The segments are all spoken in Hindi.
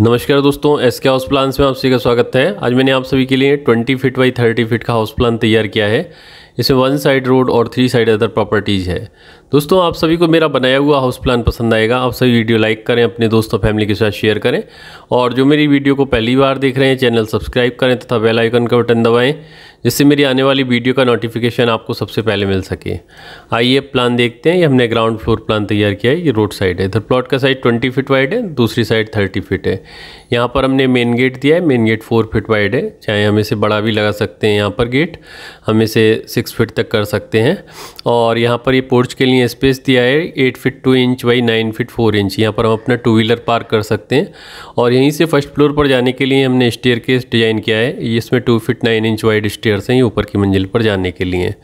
नमस्कार दोस्तों एस के हाउस प्लान्स में आप सभी का स्वागत है आज मैंने आप सभी के लिए 20 फीट बाई 30 फीट का हाउस प्लान तैयार किया है इसमें वन साइड रोड और थ्री साइड अदर प्रॉपर्टीज़ है दोस्तों आप सभी को मेरा बनाया हुआ हाउस प्लान पसंद आएगा आप सभी वीडियो लाइक करें अपने दोस्तों फैमिली के साथ शेयर करें और जो मेरी वीडियो को पहली बार देख रहे हैं चैनल सब्सक्राइब करें तथा बेलाइकन का बटन दबाएँ जिससे मेरी आने वाली वीडियो का नोटिफिकेशन आपको सबसे पहले मिल सके आइए प्लान देखते हैं ये हमने ग्राउंड फ्लोर प्लान तैयार किया है ये रोड साइड है इधर प्लॉट का साइड ट्वेंटी फिट वाइड है दूसरी साइड थर्टी फिट है यहाँ पर हमने मेन गेट दिया है main gate four feet wide है चाहे हम इसे बड़ा भी लगा सकते हैं यहाँ पर गेट हम इसे सिक्स फिट तक कर सकते हैं और यहाँ पर ये पोर्च के लिए स्पेस दिया है eight feet two inch by nine feet four inch यहाँ पर हम अपना टू व्हीलर पार्क कर सकते हैं और यहीं से फर्स्ट फ्लोर पर जाने के लिए हमने स्टेयर केस डिज़ाइन किया है इसमें two feet nine inch wide stairs हैं ऊपर की मंजिल पर जाने के लिए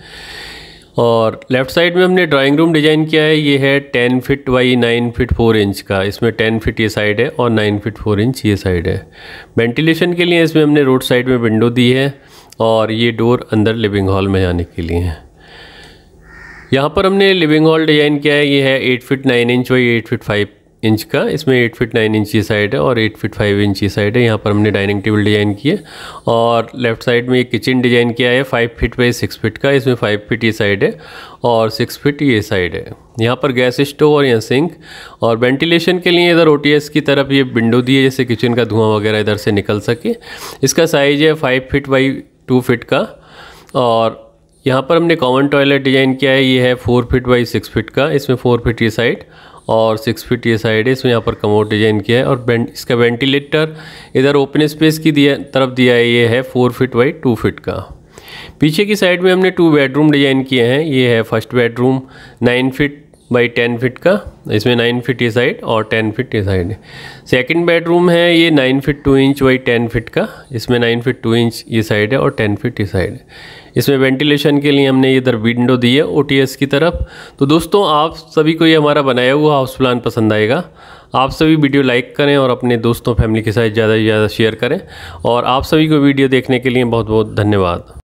और लेफ़्ट साइड में हमने ड्राइंग रूम डिज़ाइन किया है ये है ten feet by nine feet four inch का इसमें टेन फिट ये साइड है और नाइन फिट फोर इंच ये साइड है वेंटिलेशन के लिए इसमें हमने रोड साइड में विंडो दी है और ये डोर अंदर लिविंग हॉल में जाने के लिए है यहाँ पर हमने लिविंग हॉल डिज़ाइन किया है ये है eight feet nine inch by eight feet five inch का इसमें एट फिट नाइन इंच ये साइड है और eight feet five inch side है यहाँ पर हमने डाइनिंग टेबल डिज़ाइन किया और लेफ्ट साइड में एक किचन डिज़ाइन किया है five feet by six feet का इसमें फाइव फिट ये साइड है और सिक्स फिट ये साइड है यहाँ पर गैस स्टोव और यहाँ सिंक और वेंटिलेशन के लिए इधर ओ की तरफ ये विंडो दिए जैसे किचन का धुआं वगैरह इधर से निकल सके इसका साइज़ है five feet by two feet का और यहाँ पर हमने कॉमन टॉयलेट डिज़ाइन किया है ये है four feet by six feet का इसमें फोर फिट ये साइड और सिक्स फीट ये साइड है इसमें यहाँ पर कमोड डिजाइन किया है और इसका वेंटिलेटर इधर ओपन स्पेस की दिया तरफ दिया है ये है four feet by two feet का पीछे की साइड में हमने टू बेडरूम डिजाइन किए हैं ये है first bedroom nine feet by ten feet का इसमें नाइन फिट ये साइड और टेन फिट ये साइड है सेकेंड बेडरूम है ये nine feet two inch by ten feet का इसमें नाइन फिट टू इंच ये साइड है और टेन फिट ये साइड है इसमें वेंटिलेशन के लिए हमने इधर विंडो दी है ओ की तरफ तो दोस्तों आप सभी को ये हमारा बनाया हुआ हाउस प्लान पसंद आएगा आप सभी वीडियो लाइक करें और अपने दोस्तों फैमिली के साथ ज़्यादा से ज़्यादा शेयर करें और आप सभी को वीडियो देखने के लिए बहुत बहुत धन्यवाद